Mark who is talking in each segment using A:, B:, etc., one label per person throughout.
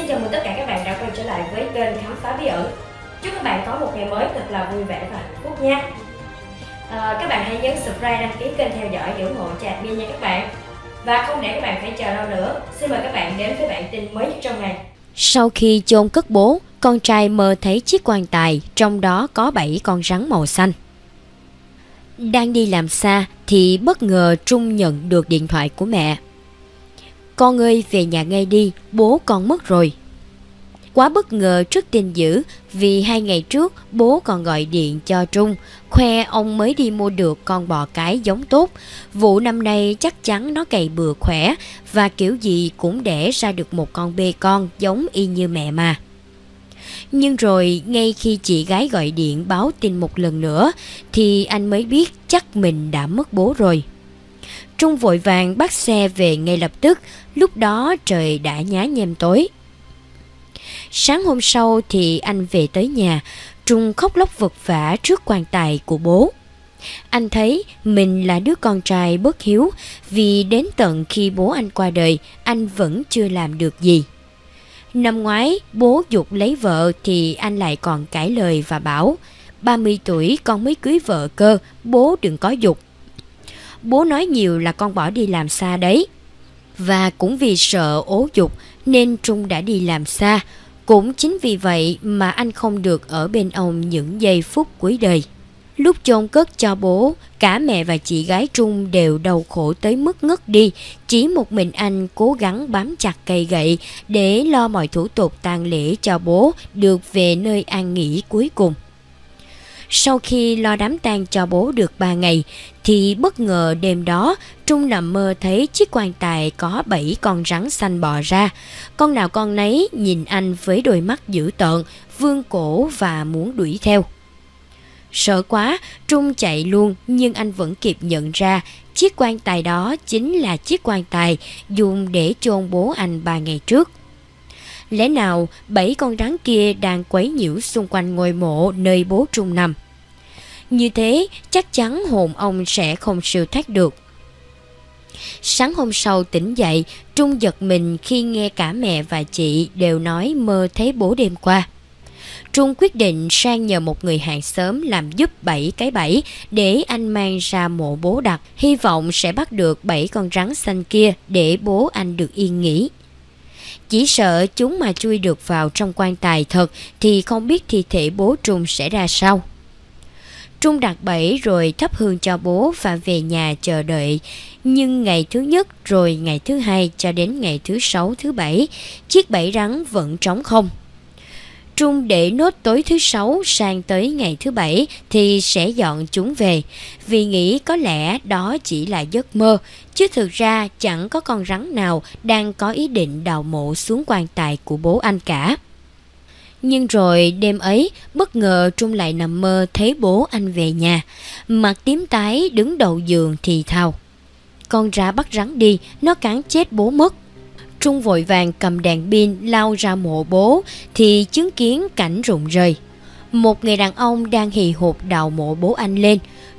A: Xin chào mừng tất cả các bạn đã quay trở lại với kênh Khám phá bí ẩn. Chúc các bạn có một ngày mới thật là vui vẻ và hạnh phúc nha. À, các bạn hãy nhấn subscribe, đăng ký kênh theo dõi để ủng hộ cho admin nha các bạn. Và không để các bạn phải chờ lâu nữa, xin mời các bạn đến với bản tin mới nhất trong ngày. Sau khi chôn cất bố, con trai mơ thấy chiếc quan tài, trong đó có 7 con rắn màu xanh. Đang đi làm xa thì bất ngờ Trung nhận được điện thoại của mẹ con ơi về nhà ngay đi, bố con mất rồi. Quá bất ngờ trước tin dữ vì hai ngày trước bố còn gọi điện cho Trung, khoe ông mới đi mua được con bò cái giống tốt. Vụ năm nay chắc chắn nó cày bừa khỏe và kiểu gì cũng để ra được một con bê con giống y như mẹ mà. Nhưng rồi ngay khi chị gái gọi điện báo tin một lần nữa thì anh mới biết chắc mình đã mất bố rồi. Trung vội vàng bắt xe về ngay lập tức, lúc đó trời đã nhá nhem tối. Sáng hôm sau thì anh về tới nhà, Trung khóc lóc vật vả trước quan tài của bố. Anh thấy mình là đứa con trai bất hiếu vì đến tận khi bố anh qua đời, anh vẫn chưa làm được gì. Năm ngoái, bố dục lấy vợ thì anh lại còn cãi lời và bảo 30 tuổi con mới cưới vợ cơ, bố đừng có dục bố nói nhiều là con bỏ đi làm xa đấy. Và cũng vì sợ ố dục nên Trung đã đi làm xa. Cũng chính vì vậy mà anh không được ở bên ông những giây phút cuối đời. Lúc chôn cất cho bố, cả mẹ và chị gái Trung đều đau khổ tới mức ngất đi. Chỉ một mình anh cố gắng bám chặt cây gậy để lo mọi thủ tục tang lễ cho bố được về nơi an nghỉ cuối cùng. Sau khi lo đám tang cho bố được 3 ngày, thì bất ngờ đêm đó Trung nằm mơ thấy chiếc quan tài có 7 con rắn xanh bò ra. Con nào con nấy nhìn anh với đôi mắt dữ tợn, vương cổ và muốn đuổi theo. Sợ quá, Trung chạy luôn nhưng anh vẫn kịp nhận ra chiếc quan tài đó chính là chiếc quan tài dùng để chôn bố anh ba ngày trước. Lẽ nào bảy con rắn kia đang quấy nhiễu xung quanh ngôi mộ nơi bố trung nằm? Như thế, chắc chắn hồn ông sẽ không siêu thoát được. Sáng hôm sau tỉnh dậy, Trung giật mình khi nghe cả mẹ và chị đều nói mơ thấy bố đêm qua. Trung quyết định sang nhờ một người hàng xóm làm giúp bảy cái bẫy để anh mang ra mộ bố đặt, hy vọng sẽ bắt được bảy con rắn xanh kia để bố anh được yên nghỉ. Chỉ sợ chúng mà chui được vào trong quan tài thật thì không biết thi thể bố Trung sẽ ra sao. Trung đặt bẫy rồi thắp hương cho bố và về nhà chờ đợi. Nhưng ngày thứ nhất rồi ngày thứ hai cho đến ngày thứ sáu thứ bảy, chiếc bẫy rắn vẫn trống không trung để nốt tối thứ sáu sang tới ngày thứ bảy thì sẽ dọn chúng về, vì nghĩ có lẽ đó chỉ là giấc mơ, chứ thực ra chẳng có con rắn nào đang có ý định đào mộ xuống quan tài của bố anh cả. Nhưng rồi đêm ấy, bất ngờ Trung lại nằm mơ thấy bố anh về nhà. Mặt tím tái đứng đầu giường thì thào. Con ra bắt rắn đi, nó cắn chết bố mất. Trung vội vàng cầm đèn pin lao ra mộ bố thì chứng kiến cảnh rụng rời. Một người đàn ông đang hì hụt đào mộ bố anh lên.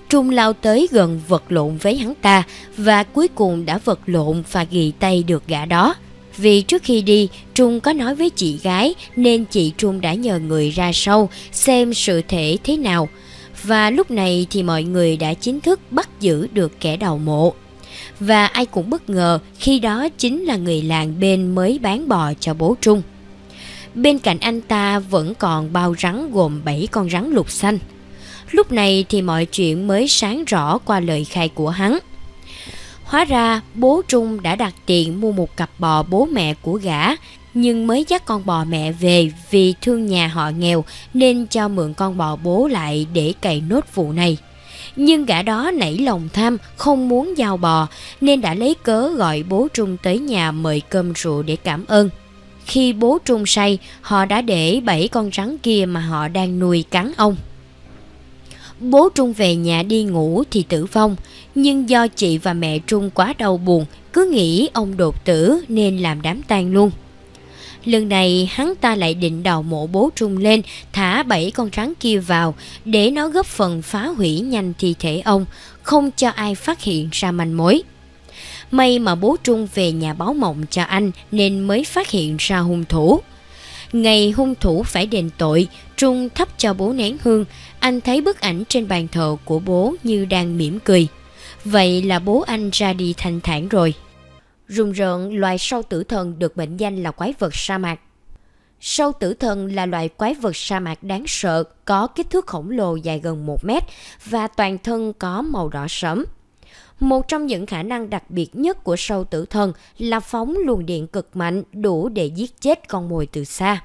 A: Trung lao tới gần vật lộn với hắn ta và cuối cùng đã vật lộn và ghi tay được gã đó. Vì trước khi đi, Trung có nói với chị gái nên chị Trung đã nhờ người ra sâu xem sự thể thế nào. Và lúc này thì mọi người đã chính thức bắt giữ được kẻ đào mộ và ai cũng bất ngờ khi đó chính là người làng bên mới bán bò cho bố Trung. Bên cạnh anh ta vẫn còn bao rắn gồm 7 con rắn lục xanh. Lúc này thì mọi chuyện mới sáng rõ qua lời khai của hắn. Hóa ra bố Trung đã đặt tiền mua một cặp bò bố mẹ của gã nhưng mới dắt con bò mẹ về vì thương nhà họ nghèo nên cho mượn con bò bố lại để cày nốt vụ này nhưng gã đó nảy lòng tham, không muốn giao bò, nên đã lấy cớ gọi bố Trung tới nhà mời cơm rượu để cảm ơn. Khi bố Trung say, họ đã để bảy con rắn kia mà họ đang nuôi cắn ông. Bố Trung về nhà đi ngủ thì tử vong, nhưng do chị và mẹ Trung quá đau buồn, cứ nghĩ ông đột tử nên làm đám tang luôn. Lần này hắn ta lại định đào mộ bố trung lên, thả bảy con rắn kia vào để nó góp phần phá hủy nhanh thi thể ông, không cho ai phát hiện ra manh mối. May mà bố Trung về nhà báo mộng cho anh nên mới phát hiện ra hung thủ. Ngày hung thủ phải đền tội, Trung thắp cho bố nén hương, anh thấy bức ảnh trên bàn thờ của bố như đang mỉm cười. Vậy là bố anh ra đi thanh thản rồi. Rùng rợn loài sâu tử thần được mệnh danh là quái vật sa mạc. Sâu tử thần là loại quái vật sa mạc đáng sợ, có kích thước khổng lồ dài gần 1 mét và toàn thân có màu đỏ sẫm. Một trong những khả năng đặc biệt nhất của sâu tử thần là phóng luồng điện cực mạnh đủ để giết chết con mồi từ xa.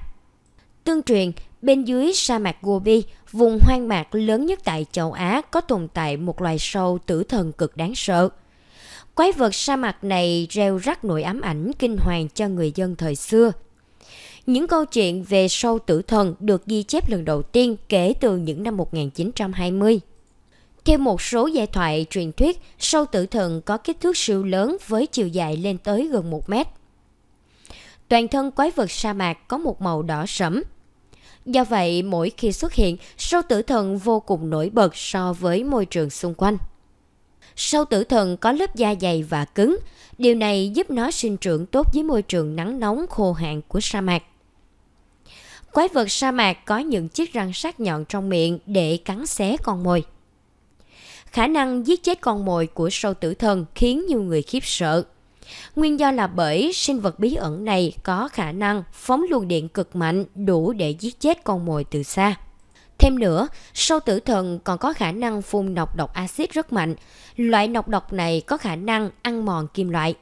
A: Tương truyền, bên dưới sa mạc Gobi, vùng hoang mạc lớn nhất tại châu Á có tồn tại một loài sâu tử thần cực đáng sợ – quái vật sa mạc này rêu rắc nỗi ám ảnh kinh hoàng cho người dân thời xưa. Những câu chuyện về sâu tử thần được ghi chép lần đầu tiên kể từ những năm 1920. Theo một số giải thoại truyền thuyết, sâu tử thần có kích thước siêu lớn với chiều dài lên tới gần 1 mét. Toàn thân quái vật sa mạc có một màu đỏ sẫm. Do vậy, mỗi khi xuất hiện, sâu tử thần vô cùng nổi bật so với môi trường xung quanh sâu tử thần có lớp da dày và cứng. Điều này giúp nó sinh trưởng tốt với môi trường nắng nóng khô hạn của sa mạc. Quái vật sa mạc có những chiếc răng sắc nhọn trong miệng để cắn xé con mồi. Khả năng giết chết con mồi của sâu tử thần khiến nhiều người khiếp sợ. Nguyên do là bởi sinh vật bí ẩn này có khả năng phóng luồng điện cực mạnh đủ để giết chết con mồi từ xa. Thêm nữa, sâu tử thần còn có khả năng phun nọc độc axit rất mạnh. Loại nọc độc này có khả năng ăn mòn kim loại.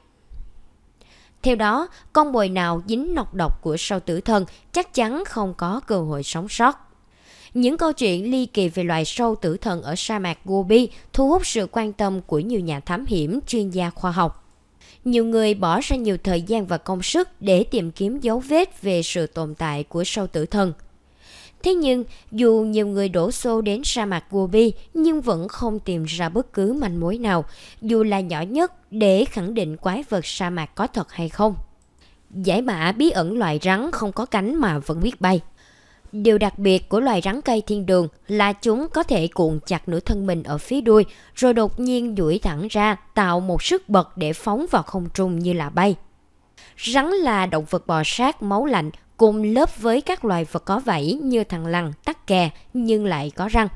A: Theo đó, con mồi nào dính nọc độc của sâu tử thần chắc chắn không có cơ hội sống sót. Những câu chuyện ly kỳ về loài sâu tử thần ở sa mạc Gobi thu hút sự quan tâm của nhiều nhà thám hiểm, chuyên gia khoa học. Nhiều người bỏ ra nhiều thời gian và công sức để tìm kiếm dấu vết về sự tồn tại của sâu tử thần – Thế nhưng, dù nhiều người đổ xô đến sa mạc Gobi nhưng vẫn không tìm ra bất cứ manh mối nào, dù là nhỏ nhất để khẳng định quái vật sa mạc có thật hay không. Giải mã bí ẩn loài rắn không có cánh mà vẫn biết bay. Điều đặc biệt của loài rắn cây thiên đường là chúng có thể cuộn chặt nửa thân mình ở phía đuôi rồi đột nhiên duỗi thẳng ra tạo một sức bật để phóng vào không trung như là bay. Rắn là động vật bò sát, máu lạnh, cùng lớp với các loài vật có vảy như thằn lằn, tắc kè nhưng lại có răng.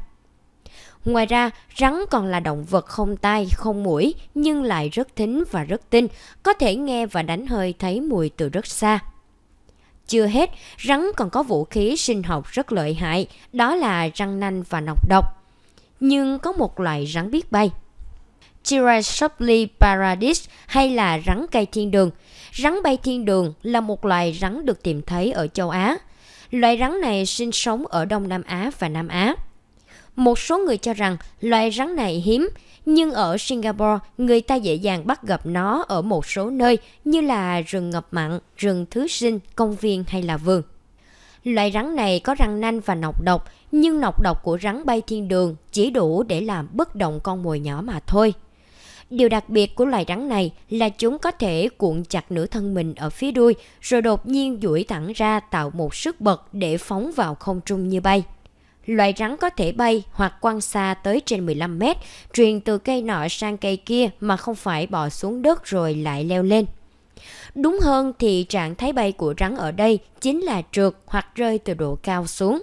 A: Ngoài ra, rắn còn là động vật không tai, không mũi nhưng lại rất thính và rất tinh, có thể nghe và đánh hơi thấy mùi từ rất xa. Chưa hết, rắn còn có vũ khí sinh học rất lợi hại, đó là răng nanh và nọc độc. Nhưng có một loại rắn biết bay, Chirasopli paradis hay là rắn cây thiên đường. Rắn bay thiên đường là một loài rắn được tìm thấy ở châu Á. Loài rắn này sinh sống ở Đông Nam Á và Nam Á. Một số người cho rằng loài rắn này hiếm, nhưng ở Singapore người ta dễ dàng bắt gặp nó ở một số nơi như là rừng ngập mặn, rừng thứ sinh, công viên hay là vườn. Loài rắn này có răng nanh và nọc độc, nhưng nọc độc của rắn bay thiên đường chỉ đủ để làm bất động con mồi nhỏ mà thôi. Điều đặc biệt của loài rắn này là chúng có thể cuộn chặt nửa thân mình ở phía đuôi rồi đột nhiên duỗi thẳng ra tạo một sức bật để phóng vào không trung như bay. Loài rắn có thể bay hoặc quăng xa tới trên 15 mét, truyền từ cây nọ sang cây kia mà không phải bò xuống đất rồi lại leo lên. Đúng hơn thì trạng thái bay của rắn ở đây chính là trượt hoặc rơi từ độ cao xuống.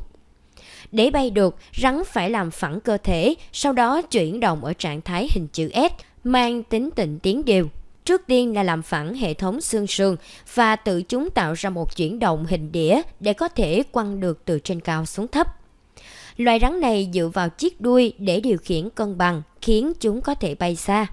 A: Để bay được, rắn phải làm phẳng cơ thể, sau đó chuyển động ở trạng thái hình chữ S, mang tính tịnh tiến đều. Trước tiên là làm phẳng hệ thống xương sườn và tự chúng tạo ra một chuyển động hình đĩa để có thể quăng được từ trên cao xuống thấp. Loài rắn này dựa vào chiếc đuôi để điều khiển cân bằng, khiến chúng có thể bay xa.